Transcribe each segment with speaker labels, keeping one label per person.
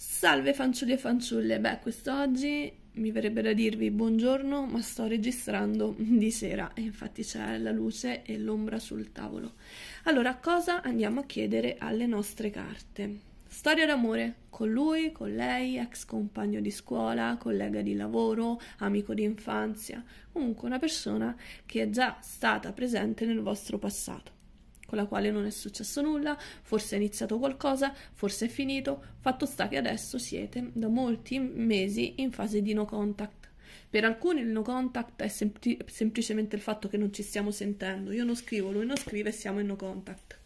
Speaker 1: Salve fanciulli e fanciulle, beh quest'oggi mi verrebbe da dirvi buongiorno ma sto registrando di sera e infatti c'è la luce e l'ombra sul tavolo. Allora cosa andiamo a chiedere alle nostre carte? Storia d'amore con lui, con lei, ex compagno di scuola, collega di lavoro, amico di infanzia, comunque una persona che è già stata presente nel vostro passato con la quale non è successo nulla, forse è iniziato qualcosa, forse è finito, fatto sta che adesso siete da molti mesi in fase di no contact. Per alcuni il no contact è sempli- semplicemente il fatto che non ci stiamo sentendo, io non scrivo, lui non scrive e siamo in no contact.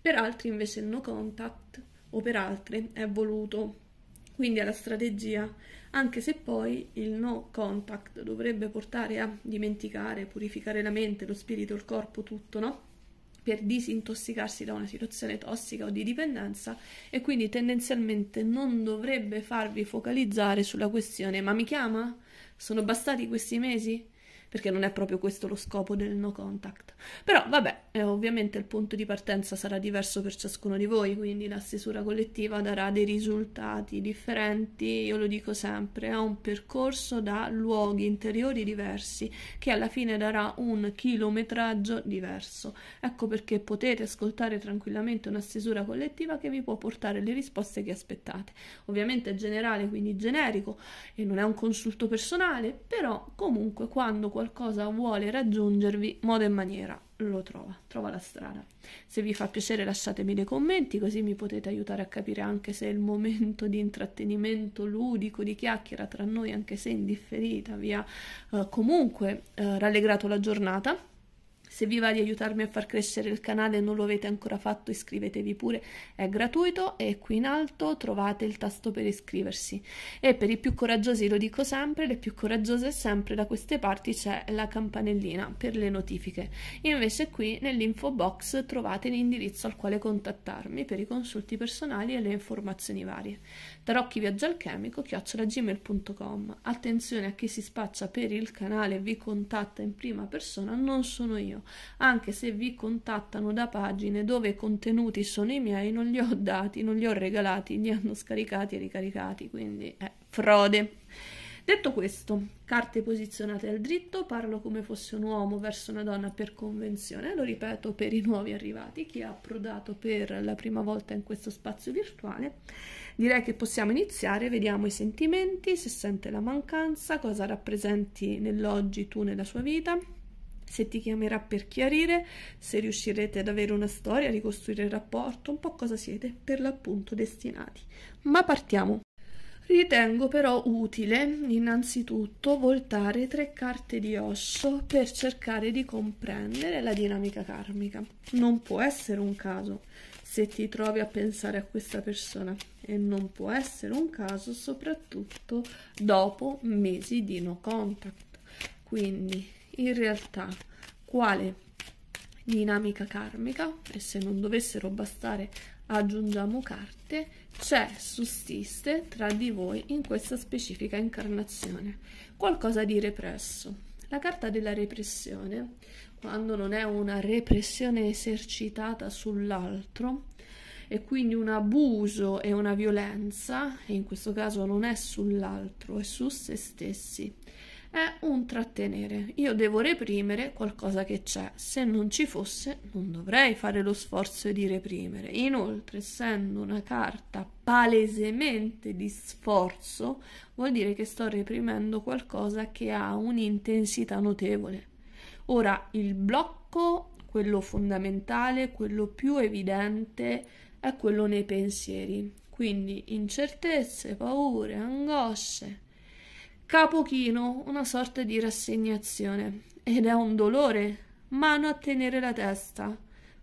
Speaker 1: Per altri invece il no contact o per altri è voluto, quindi è la strategia, anche se poi il no contact dovrebbe portare a dimenticare, purificare la mente, lo spirito, il corpo, tutto, no? per disintossicarsi da una situazione tossica o di dipendenza e quindi tendenzialmente non dovrebbe farvi focalizzare sulla questione ma mi chiama? Sono bastati questi mesi? perché non è proprio questo lo scopo del no contact. Però vabbè, eh, ovviamente il punto di partenza sarà diverso per ciascuno di voi, quindi la stesura collettiva darà dei risultati differenti, io lo dico sempre, è un percorso da luoghi interiori diversi che alla fine darà un chilometraggio diverso. Ecco perché potete ascoltare tranquillamente una stesura collettiva che vi può portare le risposte che aspettate. Ovviamente è generale, quindi generico e non è un consulto personale, però comunque quando, quando qualcosa vuole raggiungervi, modo e maniera lo trova, trova la strada. Se vi fa piacere lasciatemi dei commenti così mi potete aiutare a capire anche se il momento di intrattenimento ludico, di chiacchiera tra noi, anche se indifferita, vi ha eh, comunque eh, rallegrato la giornata. Se vi va di aiutarmi a far crescere il canale e non lo avete ancora fatto, iscrivetevi pure, è gratuito e qui in alto trovate il tasto per iscriversi. E per i più coraggiosi, lo dico sempre, le più coraggiose sempre da queste parti c'è la campanellina per le notifiche. Invece qui nell'info box trovate l'indirizzo al quale contattarmi per i consulti personali e le informazioni varie. Tarocchiviaggialchemico gmail.com Attenzione a chi si spaccia per il canale e vi contatta in prima persona, non sono io mio, anche se vi contattano da pagine dove i contenuti sono i miei, non li ho dati, non li ho regalati, li hanno scaricati e ricaricati, quindi è eh, frode. Detto questo, carte posizionate al dritto, parlo come fosse un uomo verso una donna per convenzione, lo ripeto per i nuovi arrivati, chi ha approdato per la prima volta in questo spazio virtuale. Direi che possiamo iniziare, vediamo i sentimenti, se sente la mancanza, cosa rappresenti nell'oggi tu nella sua vita, se ti chiamerà per chiarire se riuscirete ad avere una storia, a ricostruire il rapporto, un po' cosa siete per l'appunto destinati. Ma partiamo. Ritengo però utile innanzitutto voltare tre carte di Osho per cercare di comprendere la dinamica karmica. Non può essere un caso se ti trovi a pensare a questa persona e non può essere un caso soprattutto dopo mesi di no contact. Quindi in realtà quale dinamica karmica, e se non dovessero bastare aggiungiamo carte, c'è, sussiste tra di voi in questa specifica incarnazione. Qualcosa di represso. La carta della repressione, quando non è una repressione esercitata sull'altro, e quindi un abuso e una violenza, e in questo caso non è sull'altro, è su se stessi, è un trattenere. Io devo reprimere qualcosa che c'è. Se non ci fosse, non dovrei fare lo sforzo di reprimere. Inoltre, essendo una carta palesemente di sforzo, vuol dire che sto reprimendo qualcosa che ha un'intensità notevole. Ora, il blocco, quello fondamentale, quello più evidente, è quello nei pensieri. Quindi incertezze, paure, angosce, capochino, una sorta di rassegnazione, ed è un dolore, mano a tenere la testa,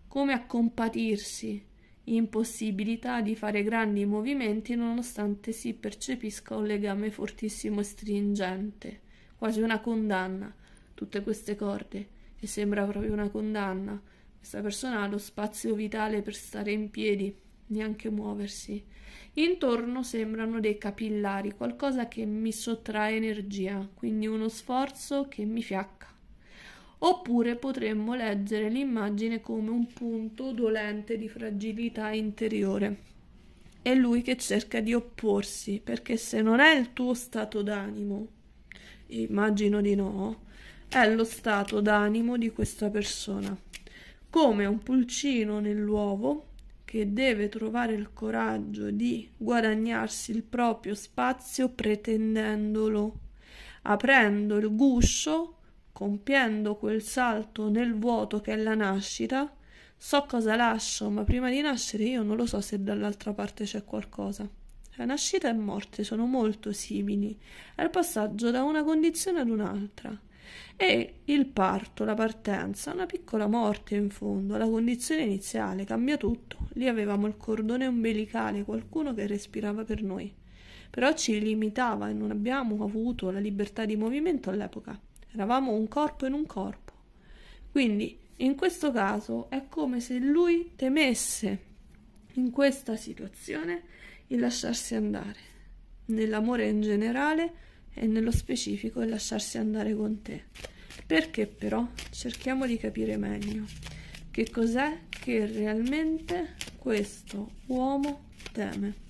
Speaker 1: come a compatirsi, impossibilità di fare grandi movimenti nonostante si percepisca un legame fortissimo e stringente, quasi una condanna, tutte queste corde, e sembra proprio una condanna. Questa persona ha lo spazio vitale per stare in piedi, neanche muoversi. Intorno sembrano dei capillari, qualcosa che mi sottrae energia, quindi uno sforzo che mi fiacca. Oppure potremmo leggere l'immagine come un punto dolente di fragilità interiore. È lui che cerca di opporsi, perché se non è il tuo stato d'animo, immagino di no, è lo stato d'animo di questa persona. Come un pulcino nell'uovo che deve trovare il coraggio di guadagnarsi il proprio spazio pretendendolo, aprendo il guscio, compiendo quel salto nel vuoto che è la nascita. So cosa lascio, ma prima di nascere io non lo so se dall'altra parte c'è qualcosa. La nascita e morte sono molto simili, è il passaggio da una condizione ad un'altra. E il parto, la partenza, una piccola morte in fondo, la condizione iniziale, cambia tutto. Lì avevamo il cordone ombelicale, qualcuno che respirava per noi. Però ci limitava e non abbiamo avuto la libertà di movimento all'epoca. Eravamo un corpo in un corpo. Quindi, in questo caso, è come se lui temesse in questa situazione il lasciarsi andare. Nell'amore in generale, e nello specifico lasciarsi andare con te. Perché però cerchiamo di capire meglio che cos'è che realmente questo uomo teme.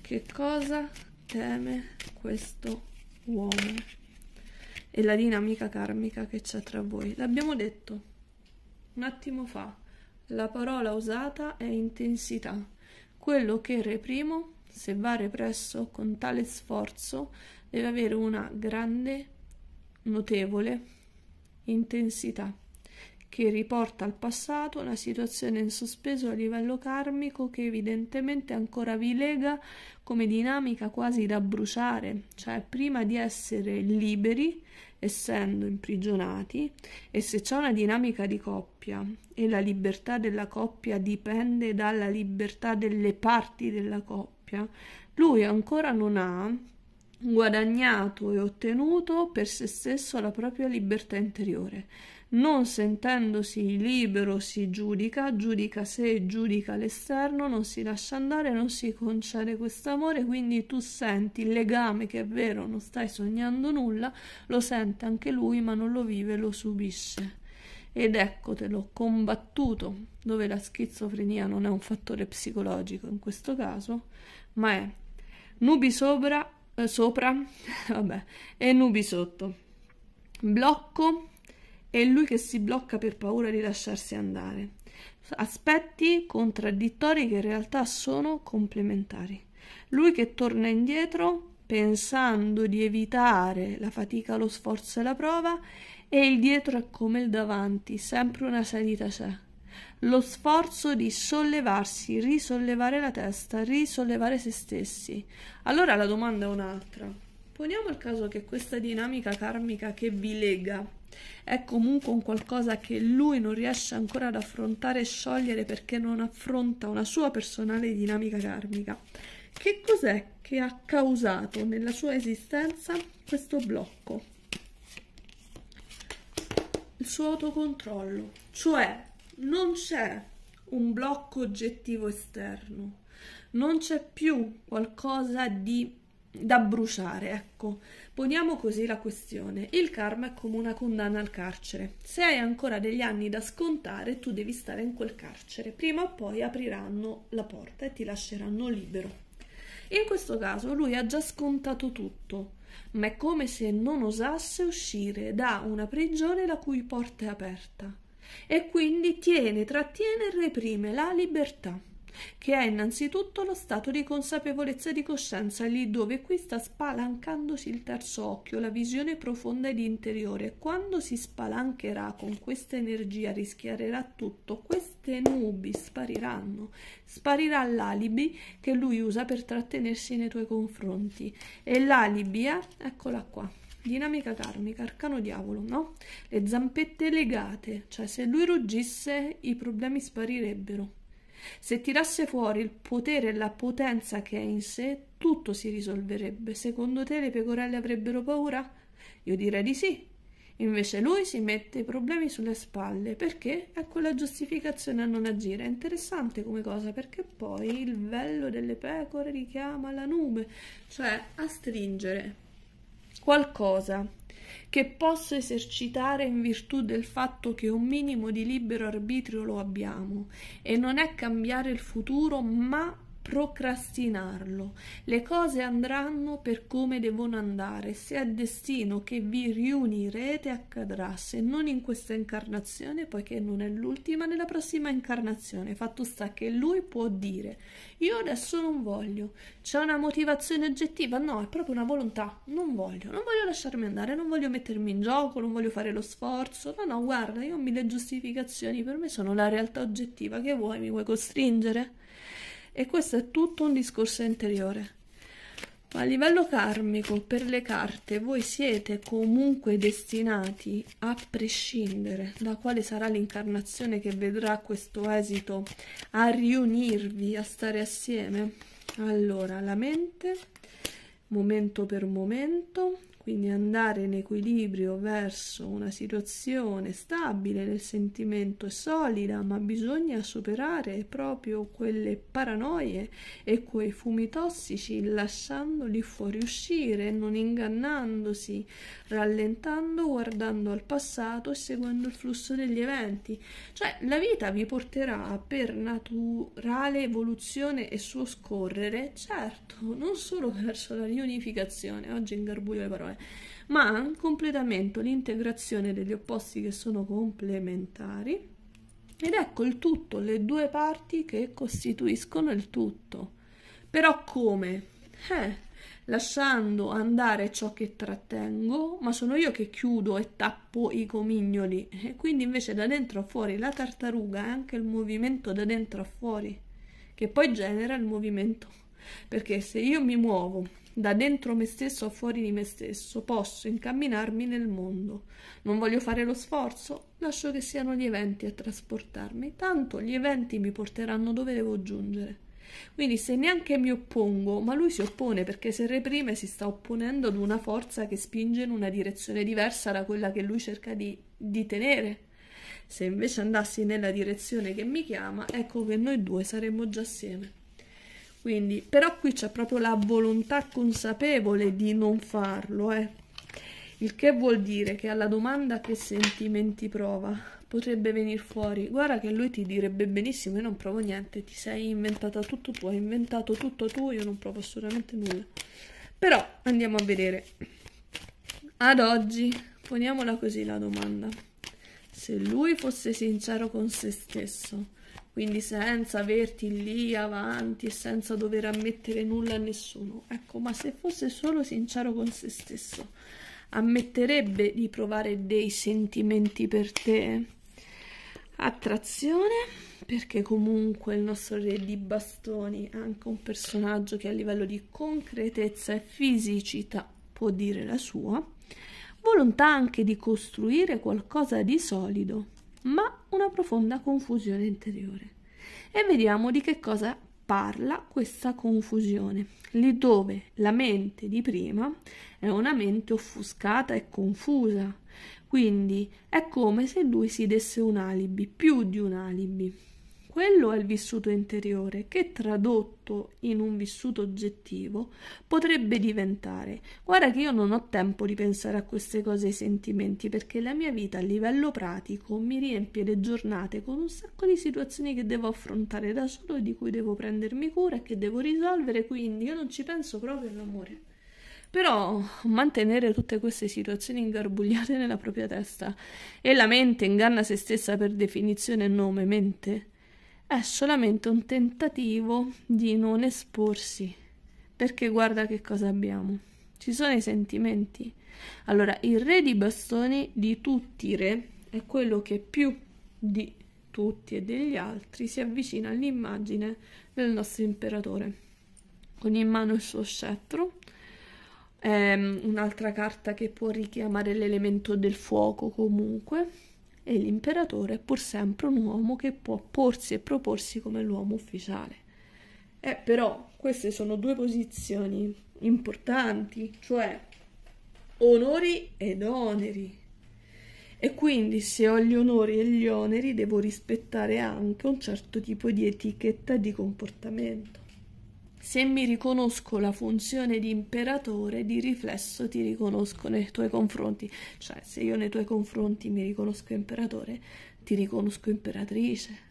Speaker 1: Che cosa teme questo uomo? E la dinamica karmica che c'è tra voi. L'abbiamo detto un attimo fa, la parola usata è intensità. Quello che reprimo se va represso con tale sforzo, deve avere una grande, notevole intensità che riporta al passato una situazione in sospeso a livello karmico che evidentemente ancora vi lega come dinamica quasi da bruciare, cioè prima di essere liberi, essendo imprigionati, e se c'è una dinamica di coppia e la libertà della coppia dipende dalla libertà delle parti della coppia, coppia, lui ancora non ha guadagnato e ottenuto per se stesso la propria libertà interiore. Non sentendosi libero si giudica, giudica sé, giudica l'esterno, non si lascia andare, non si concede quest'amore, quindi tu senti il legame che è vero, non stai sognando nulla, lo sente anche lui ma non lo vive, lo subisce ed eccotelo combattuto, dove la schizofrenia non è un fattore psicologico in questo caso, ma è nubi sopra, eh, sopra vabbè, e nubi sotto. Blocco e lui che si blocca per paura di lasciarsi andare. Aspetti contraddittori che in realtà sono complementari. Lui che torna indietro pensando di evitare la fatica, lo sforzo e la prova e il dietro è come il davanti, sempre una salita c'è lo sforzo di sollevarsi, risollevare la testa, risollevare se stessi. Allora la domanda è un'altra. Poniamo il caso che questa dinamica karmica che vi lega è comunque un qualcosa che lui non riesce ancora ad affrontare e sciogliere perché non affronta una sua personale dinamica karmica. Che cos'è che ha causato nella sua esistenza questo blocco? Il suo autocontrollo, cioè non c'è un blocco oggettivo esterno, non c'è più qualcosa di da bruciare, ecco. Poniamo così la questione. Il karma è come una condanna al carcere. Se hai ancora degli anni da scontare, tu devi stare in quel carcere. Prima o poi apriranno la porta e ti lasceranno libero. In questo caso lui ha già scontato tutto, ma è come se non osasse uscire da una prigione la cui porta è aperta e quindi tiene, trattiene e reprime la libertà, che è innanzitutto lo stato di consapevolezza e di coscienza, lì dove qui sta spalancandosi il terzo occhio, la visione profonda ed interiore. Quando si spalancherà con questa energia, rischiarerà tutto, queste nubi spariranno, sparirà l'alibi che lui usa per trattenersi nei tuoi confronti. E l'alibi, eh? eccola qua dinamica karmica, arcano diavolo, no? Le zampette legate, cioè se lui ruggisse i problemi sparirebbero. Se tirasse fuori il potere e la potenza che è in sé, tutto si risolverebbe. Secondo te le pecorelle avrebbero paura? Io direi di sì. Invece lui si mette i problemi sulle spalle perché è ecco quella giustificazione a non agire. È interessante come cosa perché poi il vello delle pecore richiama la nube, cioè a stringere qualcosa che posso esercitare in virtù del fatto che un minimo di libero arbitrio lo abbiamo e non è cambiare il futuro ma procrastinarlo. Le cose andranno per come devono andare. Se è destino che vi riunirete accadrà, se non in questa incarnazione, poiché non è l'ultima, nella prossima incarnazione. Fatto sta che lui può dire io adesso non voglio. C'è una motivazione oggettiva? No, è proprio una volontà. Non voglio, non voglio lasciarmi andare, non voglio mettermi in gioco, non voglio fare lo sforzo. No, no, guarda, io ho mille giustificazioni, per me sono la realtà oggettiva. Che vuoi? Mi vuoi costringere? E questo è tutto un discorso interiore. Ma a livello karmico, per le carte, voi siete comunque destinati, a prescindere da quale sarà l'incarnazione che vedrà questo esito, a riunirvi, a stare assieme. Allora, la mente, momento per momento, quindi andare in equilibrio verso una situazione stabile nel sentimento e solida, ma bisogna superare proprio quelle paranoie e quei fumi tossici lasciandoli fuoriuscire, non ingannandosi, rallentando, guardando al passato e seguendo il flusso degli eventi. Cioè la vita vi porterà per naturale evoluzione e suo scorrere, certo, non solo verso la riunificazione, oggi ingarbuglio le parole, insieme, cioè, ma un completamento, l'integrazione degli opposti che sono complementari. Ed ecco il tutto, le due parti che costituiscono il tutto. Però come? Eh, lasciando andare ciò che trattengo, ma sono io che chiudo e tappo i comignoli. E quindi invece da dentro a fuori la tartaruga è anche il movimento da dentro a fuori, che poi genera il movimento. Perché se io mi muovo da dentro me stesso a fuori di me stesso, posso incamminarmi nel mondo. Non voglio fare lo sforzo, lascio che siano gli eventi a trasportarmi, tanto gli eventi mi porteranno dove devo giungere. Quindi se neanche mi oppongo, ma lui si oppone perché se reprime si sta opponendo ad una forza che spinge in una direzione diversa da quella che lui cerca di, di tenere. Se invece andassi nella direzione che mi chiama, ecco che noi due saremmo già assieme. Quindi, però qui c'è proprio la volontà consapevole di non farlo, eh. Il che vuol dire che alla domanda che sentimenti prova potrebbe venire fuori, guarda che lui ti direbbe benissimo, io non provo niente, ti sei inventata tutto tu, hai inventato tutto tu, io non provo assolutamente nulla. Però andiamo a vedere. Ad oggi, poniamola così la domanda. Se lui fosse sincero con se stesso, quindi senza averti lì avanti e senza dover ammettere nulla a nessuno. Ecco, ma se fosse solo sincero con se stesso, ammetterebbe di provare dei sentimenti per te? Attrazione, perché comunque il nostro re di bastoni è anche un personaggio che a livello di concretezza e fisicità può dire la sua, volontà anche di costruire qualcosa di solido ma una profonda confusione interiore. E vediamo di che cosa parla questa confusione, lì dove la mente di prima è una mente offuscata e confusa, quindi è come se lui si desse un alibi, più di un alibi. Quello è il vissuto interiore che tradotto in un vissuto oggettivo potrebbe diventare. Guarda che io non ho tempo di pensare a queste cose, e sentimenti, perché la mia vita a livello pratico mi riempie le giornate con un sacco di situazioni che devo affrontare da solo e di cui devo prendermi cura e che devo risolvere, quindi io non ci penso proprio all'amore. Però mantenere tutte queste situazioni ingarbugliate nella propria testa e la mente inganna se stessa per definizione e nome mente è solamente un tentativo di non esporsi, perché guarda che cosa abbiamo. Ci sono i sentimenti. Allora, il re di bastoni di tutti i re è quello che più di tutti e degli altri si avvicina all'immagine del nostro imperatore. Con in mano il suo scettro, ehm, un'altra carta che può richiamare l'elemento del fuoco comunque, e l'imperatore è pur sempre un uomo che può porsi e proporsi come l'uomo ufficiale. Eh, però queste sono due posizioni importanti, cioè onori ed oneri. E quindi se ho gli onori e gli oneri devo rispettare anche un certo tipo di etichetta di comportamento se mi riconosco la funzione di imperatore, di riflesso ti riconosco nei tuoi confronti, cioè se io nei tuoi confronti mi riconosco imperatore, ti riconosco imperatrice.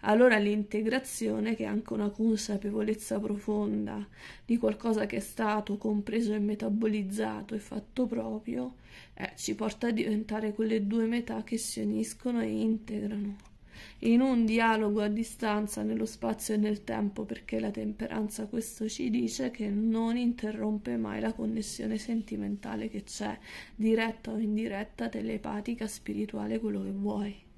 Speaker 1: Allora l'integrazione, che è anche una consapevolezza profonda di qualcosa che è stato compreso e metabolizzato e fatto proprio, eh, ci porta a diventare quelle due metà che si uniscono e integrano in un dialogo a distanza nello spazio e nel tempo perché la temperanza questo ci dice che non interrompe mai la connessione sentimentale che c'è, diretta o indiretta, telepatica, spirituale, quello che vuoi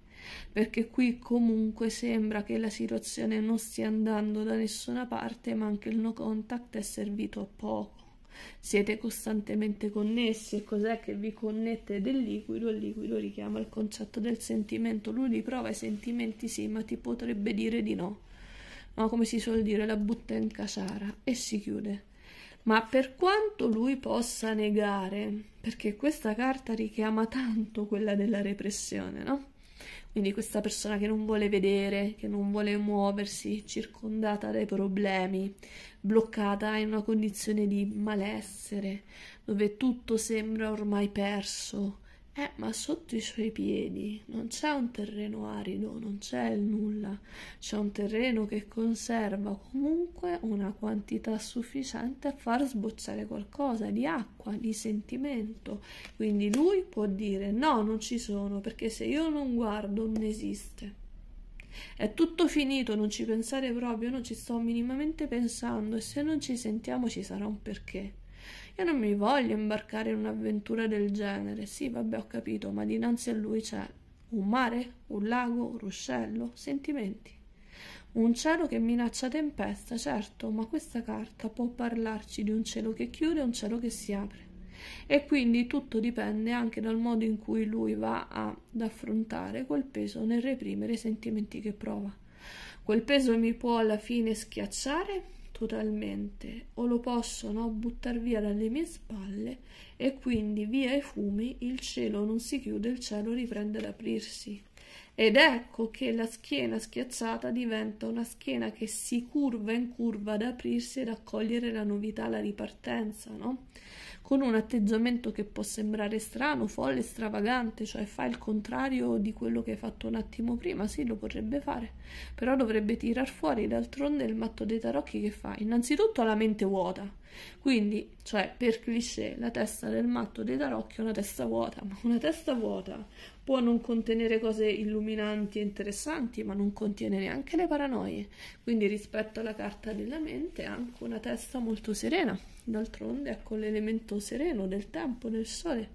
Speaker 1: perché qui comunque sembra che la situazione non stia andando da nessuna parte, ma anche il no contact è servito a poco. Siete costantemente connessi e cos'è che vi connette del liquido? Il liquido richiama il concetto del sentimento. Lui riprova i sentimenti sì, ma ti potrebbe dire di no. no come si suol dire, la butta in caciara e si chiude. Ma per quanto lui possa negare, perché questa carta richiama tanto quella della repressione, no? Quindi questa persona che non vuole vedere, che non vuole muoversi, circondata dai problemi, bloccata in una condizione di malessere, dove tutto sembra ormai perso, eh, ma sotto i suoi piedi non c'è un terreno arido, non c'è il nulla, c'è un terreno che conserva comunque una quantità sufficiente a far sbocciare qualcosa di acqua, di sentimento. Quindi lui può dire no, non ci sono, perché se io non guardo non esiste. È tutto finito, non ci pensare proprio, non ci sto minimamente pensando e se non ci sentiamo ci sarà un perché. Io non mi voglio imbarcare in un'avventura del genere. Sì, vabbè, ho capito, ma dinanzi a lui c'è un mare, un lago, un ruscello, sentimenti. Un cielo che minaccia tempesta, certo, ma questa carta può parlarci di un cielo che chiude e un cielo che si apre. E quindi tutto dipende anche dal modo in cui lui va ad affrontare quel peso nel reprimere i sentimenti che prova. Quel peso mi può alla fine schiacciare naturalmente o lo possono buttar via dalle mie spalle e quindi via i fumi il cielo non si chiude, il cielo riprende ad aprirsi. Ed ecco che la schiena schiacciata diventa una schiena che si curva in curva ad aprirsi ed accogliere la novità, la ripartenza, no? con un atteggiamento che può sembrare strano, folle, stravagante, cioè fa il contrario di quello che hai fatto un attimo prima, sì lo potrebbe fare, però dovrebbe tirar fuori d'altronde il matto dei tarocchi che fa, innanzitutto ha la mente vuota, quindi, cioè per cliché, la testa del matto dei tarocchi è una testa vuota, ma una testa vuota può non contenere cose illuminanti e interessanti, ma non contiene neanche le paranoie, quindi rispetto alla carta della mente ha anche una testa molto serena D'altronde, ecco l'elemento sereno del tempo, del sole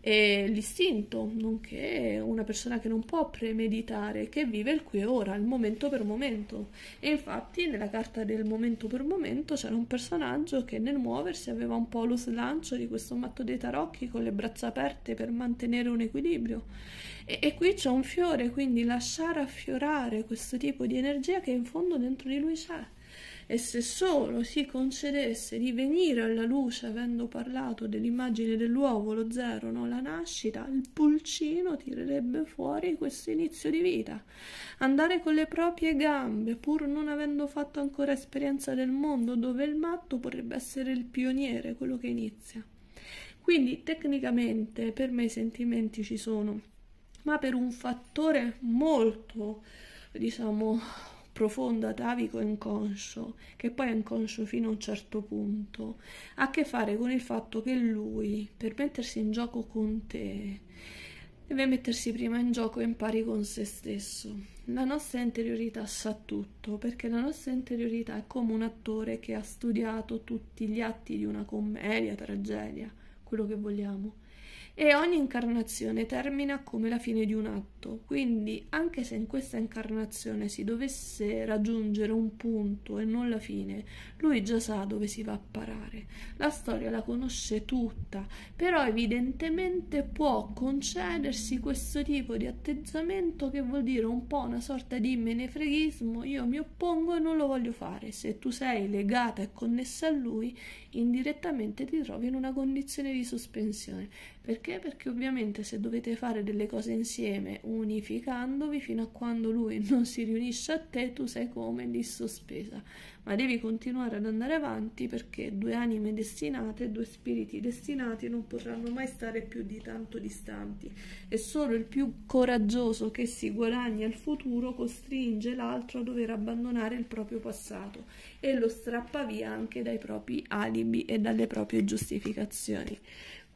Speaker 1: e l'istinto, nonché una persona che non può premeditare, che vive il qui e ora, il momento per momento. E infatti, nella carta del momento per momento c'era un personaggio che nel muoversi aveva un po' lo slancio di questo matto dei tarocchi con le braccia aperte per mantenere un equilibrio. E, e qui c'è un fiore, quindi lasciare affiorare questo tipo di energia che in fondo dentro di lui c'è e se solo si concedesse di venire alla luce avendo parlato dell'immagine dell'uovo, lo zero, no? la nascita, il pulcino tirerebbe fuori questo inizio di vita. Andare con le proprie gambe, pur non avendo fatto ancora esperienza del mondo, dove il matto potrebbe essere il pioniere, quello che inizia. Quindi tecnicamente per me i sentimenti ci sono, ma per un fattore molto, diciamo, profondo, atavico e inconscio, che poi è inconscio fino a un certo punto, ha a che fare con il fatto che lui, per mettersi in gioco con te, deve mettersi prima in gioco in pari con se stesso. La nostra interiorità sa tutto, perché la nostra interiorità è come un attore che ha studiato tutti gli atti di una commedia, tragedia, quello che vogliamo e ogni incarnazione termina come la fine di un atto. Quindi, anche se in questa incarnazione si dovesse raggiungere un punto e non la fine, lui già sa dove si va a parare. La storia la conosce tutta, però evidentemente può concedersi questo tipo di atteggiamento che vuol dire un po' una sorta di menefreghismo, io mi oppongo e non lo voglio fare. Se tu sei legata e connessa a lui, indirettamente ti trovi in una condizione di sospensione perché? Perché ovviamente se dovete fare delle cose insieme unificandovi fino a quando lui non si riunisce a te, tu sei come lì sospesa, ma devi continuare ad andare avanti perché due anime destinate, due spiriti destinati non potranno mai stare più di tanto distanti e solo il più coraggioso che si guadagna il futuro costringe l'altro a dover abbandonare il proprio passato e lo strappa via anche dai propri alibi e dalle proprie giustificazioni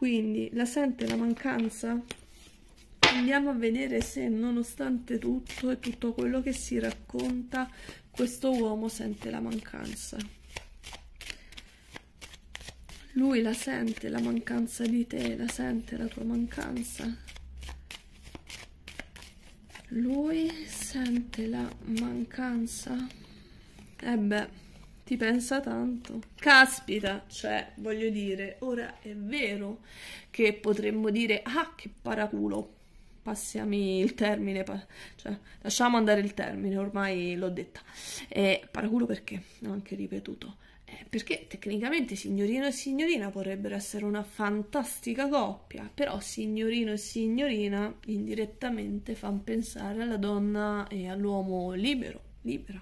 Speaker 1: quindi la sente la mancanza? Andiamo a vedere se nonostante tutto e tutto quello che si racconta questo uomo sente la mancanza. Lui la sente la mancanza di te, la sente la tua mancanza. Lui sente la mancanza. Ebbene. Eh ti pensa tanto. Caspita, cioè, voglio dire, ora è vero che potremmo dire, ah, che paraculo. passiamo il termine, pa cioè, lasciamo andare il termine, ormai l'ho detta. E paraculo perché? Ho anche ripetuto eh, perché tecnicamente signorino e signorina vorrebbero essere una fantastica coppia, però signorino e signorina indirettamente fanno pensare alla donna e all'uomo libero, libera,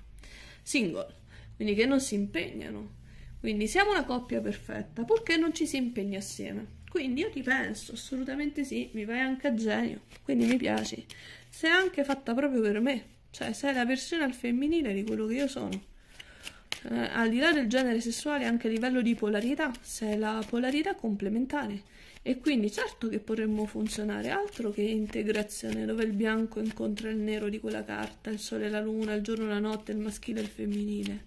Speaker 1: single quindi che non si impegnano. Quindi siamo una coppia perfetta, purché non ci si impegna assieme. Quindi io ti penso, assolutamente sì, mi vai anche a genio, quindi mi piaci. Sei anche fatta proprio per me, cioè sei la versione al femminile di quello che io sono. Eh, al di là del genere sessuale, anche a livello di polarità, sei la polarità complementare. E quindi certo che potremmo funzionare, altro che integrazione, dove il bianco incontra il nero di quella carta, il sole e la luna, il giorno e la notte, il maschile e il femminile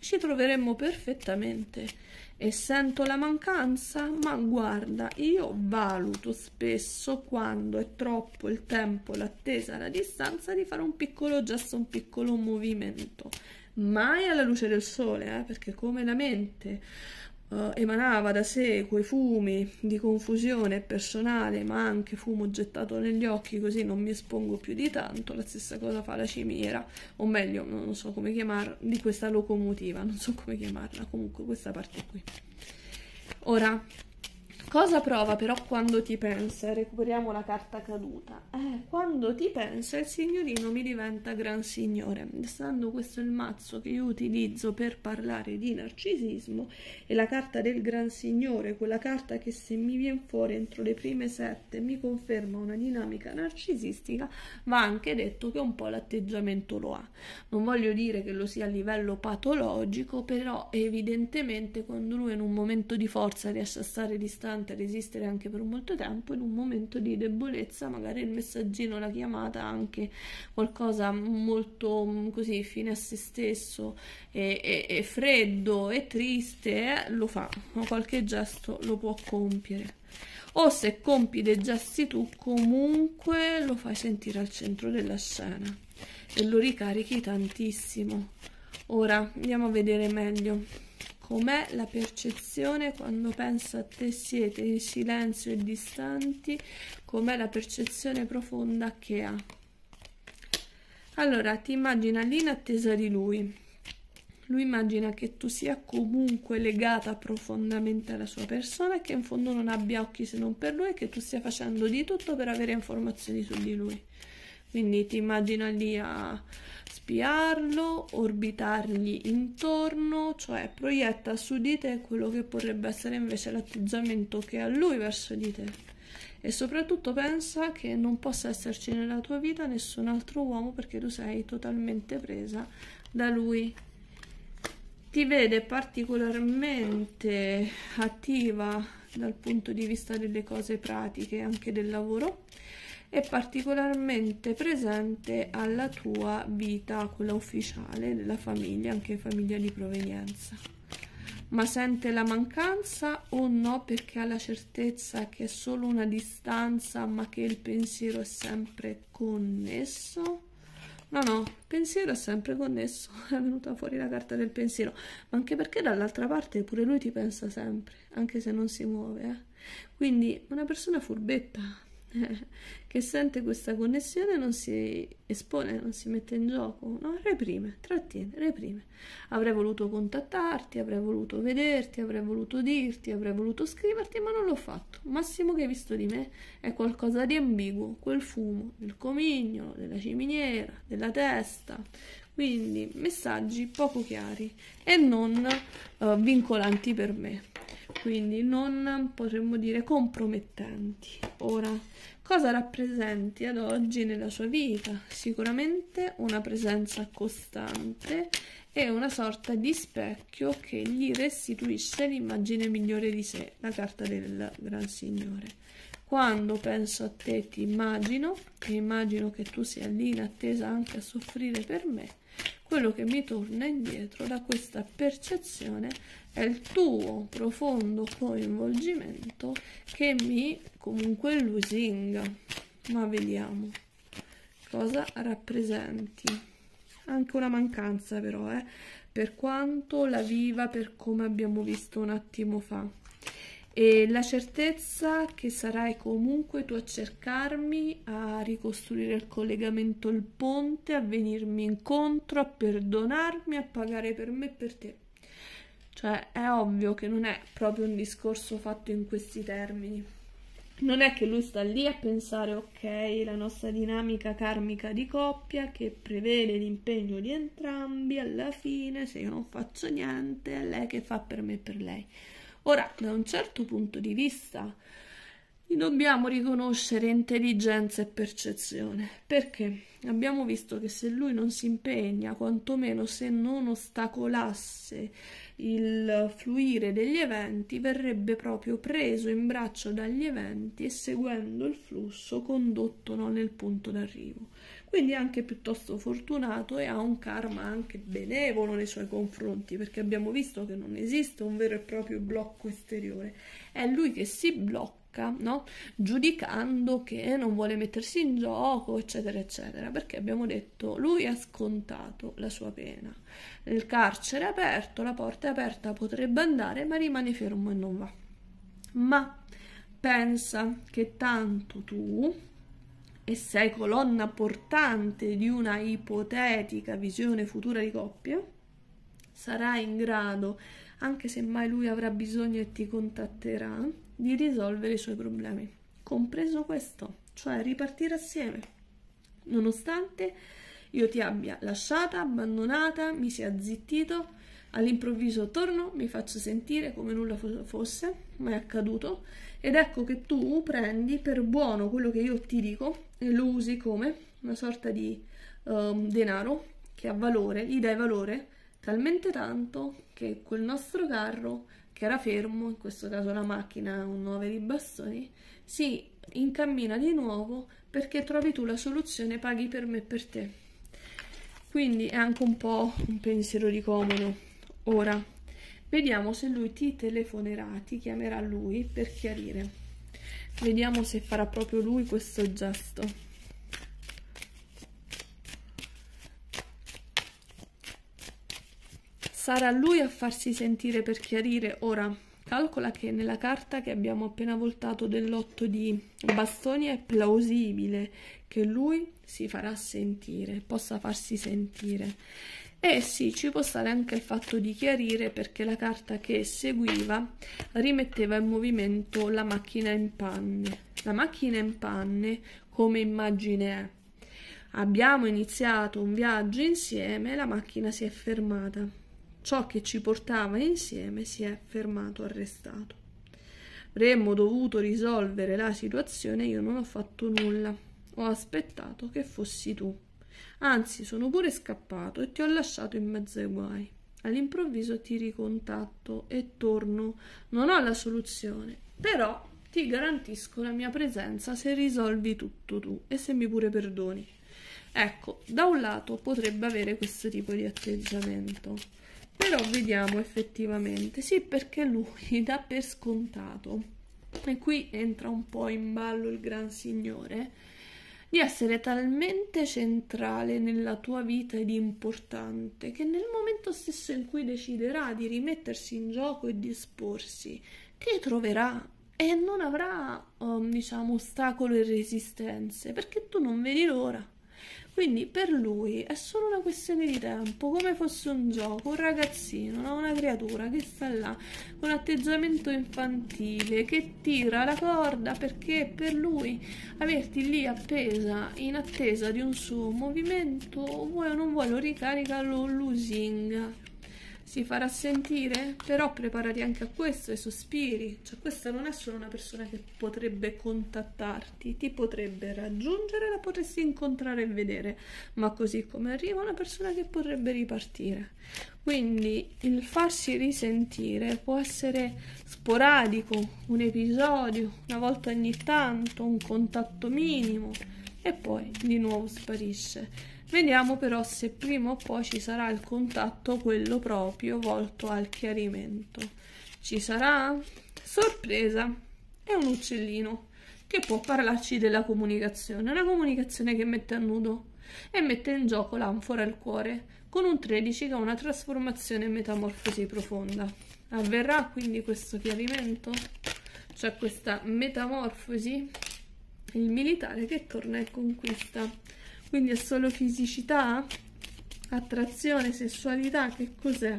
Speaker 1: ci troveremmo perfettamente e sento la mancanza ma guarda io valuto spesso quando è troppo il tempo l'attesa la distanza di fare un piccolo gesto un piccolo movimento mai alla luce del sole eh, perché come la mente Uh, emanava da sé quei fumi di confusione personale, ma anche fumo gettato negli occhi, così non mi espongo più di tanto. La stessa cosa fa la cimiera, o meglio, non so come chiamarla, di questa locomotiva, non so come chiamarla, comunque questa parte qui. Ora, Cosa prova però quando ti pensa? Recuperiamo la carta caduta. Eh, quando ti pensa il signorino mi diventa gran signore. Stando questo è il mazzo che io utilizzo per parlare di narcisismo e la carta del gran signore, quella carta che se mi viene fuori entro le prime sette mi conferma una dinamica narcisistica, va anche detto che un po' l'atteggiamento lo ha. Non voglio dire che lo sia a livello patologico, però evidentemente quando lui in un momento di forza riesce a stare distante costante a resistere anche per molto tempo, in un momento di debolezza, magari il messaggino, la chiamata, anche qualcosa molto mm, così fine a se stesso e, e, e freddo e triste, eh, lo fa, ma qualche gesto lo può compiere o se compi dei gesti tu comunque lo fai sentire al centro della scena e lo ricarichi tantissimo ora andiamo a vedere meglio Com'è la percezione quando penso a te siete in silenzio e distanti? Com'è la percezione profonda che ha? Allora, ti immagina lì in attesa di lui. Lui immagina che tu sia comunque legata profondamente alla sua persona e che in fondo non abbia occhi se non per lui e che tu stia facendo di tutto per avere informazioni su di lui. Quindi ti immagina lì a spiarlo, orbitargli intorno, cioè proietta su di te quello che potrebbe essere invece l'atteggiamento che ha lui verso di te. E soprattutto pensa che non possa esserci nella tua vita nessun altro uomo perché tu sei totalmente presa da lui. Ti vede particolarmente attiva dal punto di vista delle cose pratiche, anche del lavoro è particolarmente presente alla tua vita, quella ufficiale della famiglia, anche famiglia di provenienza. Ma sente la mancanza o no perché ha la certezza che è solo una distanza ma che il pensiero è sempre connesso? No, no, il pensiero è sempre connesso, è venuta fuori la carta del pensiero, ma anche perché dall'altra parte pure lui ti pensa sempre, anche se non si muove. Eh? Quindi una persona furbetta, che sente questa connessione non si espone, non si mette in gioco, no? reprime, trattiene, reprime. Avrei voluto contattarti, avrei voluto vederti, avrei voluto dirti, avrei voluto scriverti, ma non l'ho fatto. massimo che hai visto di me è qualcosa di ambiguo, quel fumo del comignolo, della ciminiera, della testa. Quindi messaggi poco chiari e non uh, vincolanti per me quindi non potremmo dire compromettenti. Ora, cosa rappresenti ad oggi nella sua vita? Sicuramente una presenza costante è una sorta di specchio che gli restituisce l'immagine migliore di sé, la carta del Gran Signore. Quando penso a te ti immagino e immagino che tu sia lì in attesa anche a soffrire per me, quello che mi torna indietro da questa percezione è il tuo profondo coinvolgimento che mi comunque lusinga. Ma vediamo cosa rappresenti anche una mancanza però, eh, per quanto la viva per come abbiamo visto un attimo fa. E la certezza che sarai comunque tu a cercarmi, a ricostruire il collegamento, il ponte, a venirmi incontro, a perdonarmi, a pagare per me e per te. Cioè è ovvio che non è proprio un discorso fatto in questi termini non è che lui sta lì a pensare, ok, la nostra dinamica karmica di coppia che prevede l'impegno di entrambi, alla fine se io non faccio niente è lei che fa per me e per lei. Ora, da un certo punto di vista, li dobbiamo riconoscere intelligenza e percezione, perché abbiamo visto che se lui non si impegna, quantomeno se non ostacolasse il fluire degli eventi, verrebbe proprio preso in braccio dagli eventi e seguendo il flusso condotto no, nel punto d'arrivo. Quindi è anche piuttosto fortunato e ha un karma anche benevolo nei suoi confronti, perché abbiamo visto che non esiste un vero e proprio blocco esteriore, è lui che si blocca ricerca, no? giudicando che non vuole mettersi in gioco, eccetera, eccetera, perché abbiamo detto lui ha scontato la sua pena, il carcere è aperto, la porta è aperta, potrebbe andare, ma rimane fermo e non va. Ma pensa che tanto tu e sei colonna portante di una ipotetica visione futura di coppia, sarai in grado, anche se mai lui avrà bisogno e ti contatterà, di risolvere i suoi problemi, compreso questo, cioè ripartire assieme. Nonostante io ti abbia lasciata, abbandonata, mi sia zittito, all'improvviso torno, mi faccio sentire come nulla fosse, mai accaduto, ed ecco che tu prendi per buono quello che io ti dico e lo usi come una sorta di um, denaro che ha valore, gli dai valore talmente tanto che quel nostro carro che era fermo, in questo caso la macchina un 9 di bastoni, si incammina di nuovo perché trovi tu la soluzione, paghi per me e per te. Quindi è anche un po' un pensiero di comodo. Ora, vediamo se lui ti telefonerà, ti chiamerà lui per chiarire. Vediamo se farà proprio lui questo gesto. sarà lui a farsi sentire per chiarire ora calcola che nella carta che abbiamo appena voltato dell'otto di bastoni è plausibile che lui si farà sentire possa farsi sentire e eh sì, ci può stare anche il fatto di chiarire perché la carta che seguiva rimetteva in movimento la macchina in panne. La macchina in panne come immagine è. Abbiamo iniziato un viaggio insieme la macchina si è fermata ciò che ci portava insieme si è fermato arrestato. Avremmo dovuto risolvere la situazione, io non ho fatto nulla. Ho aspettato che fossi tu. Anzi, sono pure scappato e ti ho lasciato in mezzo ai guai. All'improvviso ti ricontatto e torno. Non ho la soluzione, però ti garantisco la mia presenza se risolvi tutto tu e se mi pure perdoni. Ecco, da un lato potrebbe avere questo tipo di atteggiamento però vediamo effettivamente sì perché lui dà per scontato e qui entra un po' in ballo il gran signore di essere talmente centrale nella tua vita ed importante che nel momento stesso in cui deciderà di rimettersi in gioco e disporsi ti troverà e non avrà, um, diciamo, ostacolo e resistenze, perché tu non vedi l'ora. Quindi per lui è solo una questione di tempo, come fosse un gioco, un ragazzino, no? una creatura che sta là con atteggiamento infantile, che tira la corda perché per lui averti lì appesa in attesa di un suo movimento, vuoi o non vuoi lo ricarica, lo lusinga si farà sentire, però preparati anche a questo, ai sospiri, cioè questa non è solo una persona che potrebbe contattarti, ti potrebbe raggiungere, la potresti incontrare e vedere, ma così come arriva una persona che potrebbe ripartire. Quindi il farsi risentire può essere sporadico, un episodio, una volta ogni tanto, un contatto minimo e poi di nuovo sparisce Vediamo però se prima o poi ci sarà il contatto, quello proprio volto al chiarimento. Ci sarà? Sorpresa! È un uccellino che può parlarci della comunicazione, una comunicazione che mette a nudo e mette in gioco l'anfora al cuore, con un 13 che ha una trasformazione e metamorfosi profonda. Avverrà quindi questo chiarimento? Cioè questa metamorfosi? Il militare che torna e conquista quindi è solo fisicità attrazione sessualità che cos'è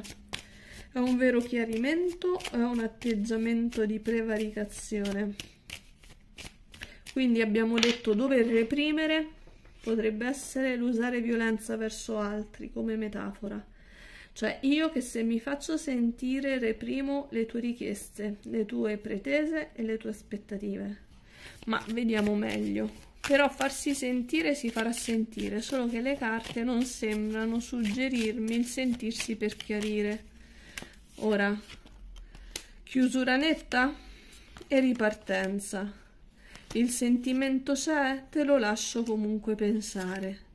Speaker 1: è un vero chiarimento è un atteggiamento di prevaricazione quindi abbiamo detto dover reprimere potrebbe essere l'usare violenza verso altri come metafora cioè io che se mi faccio sentire reprimo le tue richieste le tue pretese e le tue aspettative ma vediamo meglio però farsi sentire si farà sentire, solo che le carte non sembrano suggerirmi il sentirsi per chiarire. Ora, chiusura netta e ripartenza. Il sentimento c'è, te lo lascio comunque pensare.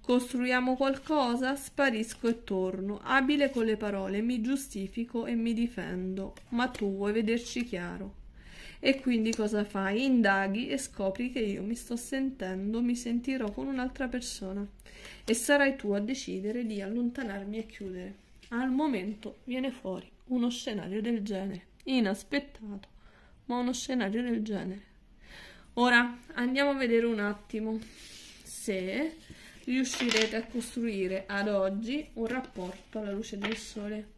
Speaker 1: Costruiamo qualcosa, sparisco e torno, abile con le parole, mi giustifico e mi difendo, ma tu vuoi vederci chiaro. E quindi cosa fai? Indaghi e scopri che io mi sto sentendo, mi sentirò con un'altra persona e sarai tu a decidere di allontanarmi e chiudere. Al momento viene fuori uno scenario del genere, inaspettato, ma uno scenario del genere. Ora andiamo a vedere un attimo se riuscirete a costruire ad oggi un rapporto alla luce del sole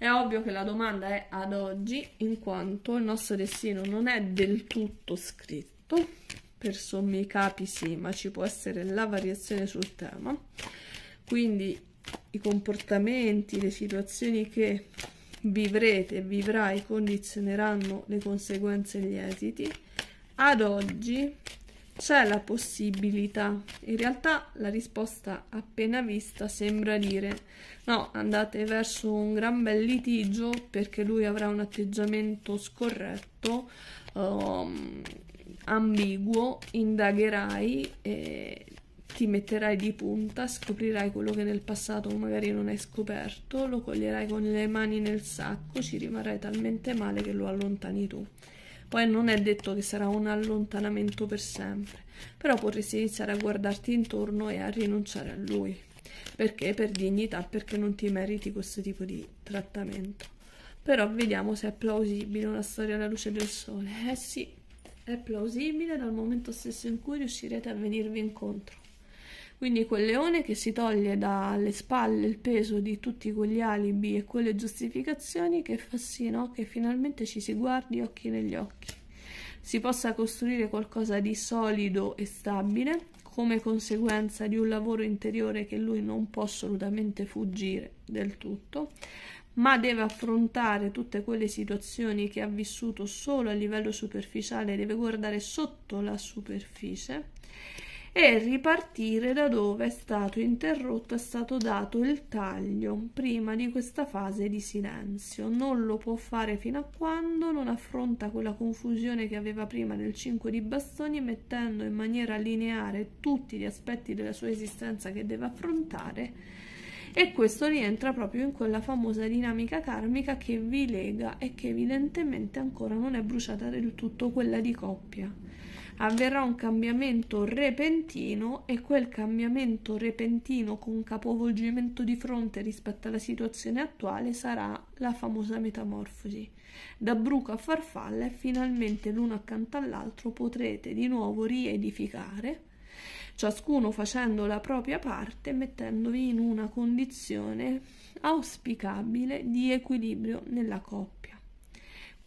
Speaker 1: è ovvio che la domanda è ad oggi, in quanto il nostro destino non è del tutto scritto, per sommi capi sì, ma ci può essere la variazione sul tema. Quindi i comportamenti, le situazioni che vivrete e vivrai condizioneranno le conseguenze e gli esiti. Ad oggi c'è la possibilità, in realtà la risposta appena vista sembra dire no, andate verso un gran bel litigio perché lui avrà un atteggiamento scorretto, um, ambiguo, indagherai e ti metterai di punta, scoprirai quello che nel passato magari non hai scoperto, lo coglierai con le mani nel sacco, ci rimarrai talmente male che lo allontani tu. Poi non è detto che sarà un allontanamento per sempre, però potresti iniziare a guardarti intorno e a rinunciare a lui. Perché? Per dignità, perché non ti meriti questo tipo di trattamento. Però vediamo se è plausibile una storia alla luce del sole. Eh sì, è plausibile dal momento stesso in cui riuscirete a venirvi incontro. Quindi quel leone che si toglie dalle spalle il peso di tutti quegli alibi e quelle giustificazioni che fa sì no? che finalmente ci si guardi occhi negli occhi. Si possa costruire qualcosa di solido e stabile come conseguenza di un lavoro interiore che lui non può assolutamente fuggire del tutto, ma deve affrontare tutte quelle situazioni che ha vissuto solo a livello superficiale, deve guardare sotto la superficie e ripartire da dove è stato interrotto, è stato dato il taglio prima di questa fase di silenzio. Non lo può fare fino a quando non affronta quella confusione che aveva prima nel 5 di bastoni, mettendo in maniera lineare tutti gli aspetti della sua esistenza che deve affrontare. E questo rientra proprio in quella famosa dinamica karmica che vi lega e che evidentemente ancora non è bruciata del tutto quella di coppia avverrà un cambiamento repentino e quel cambiamento repentino con capovolgimento di fronte rispetto alla situazione attuale sarà la famosa metamorfosi. Da bruco a farfalla e finalmente l'uno accanto all'altro potrete di nuovo riedificare, ciascuno facendo la propria parte, mettendovi in una condizione auspicabile di equilibrio nella coppia.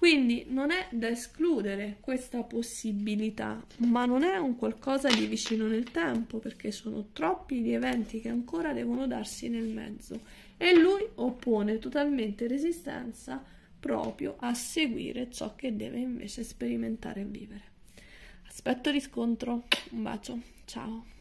Speaker 1: Quindi non è da escludere questa possibilità, ma non è un qualcosa di vicino nel tempo, perché sono troppi gli eventi che ancora devono darsi nel mezzo e lui oppone totalmente resistenza proprio a seguire ciò che deve invece sperimentare e vivere. Aspetto riscontro, un bacio, ciao.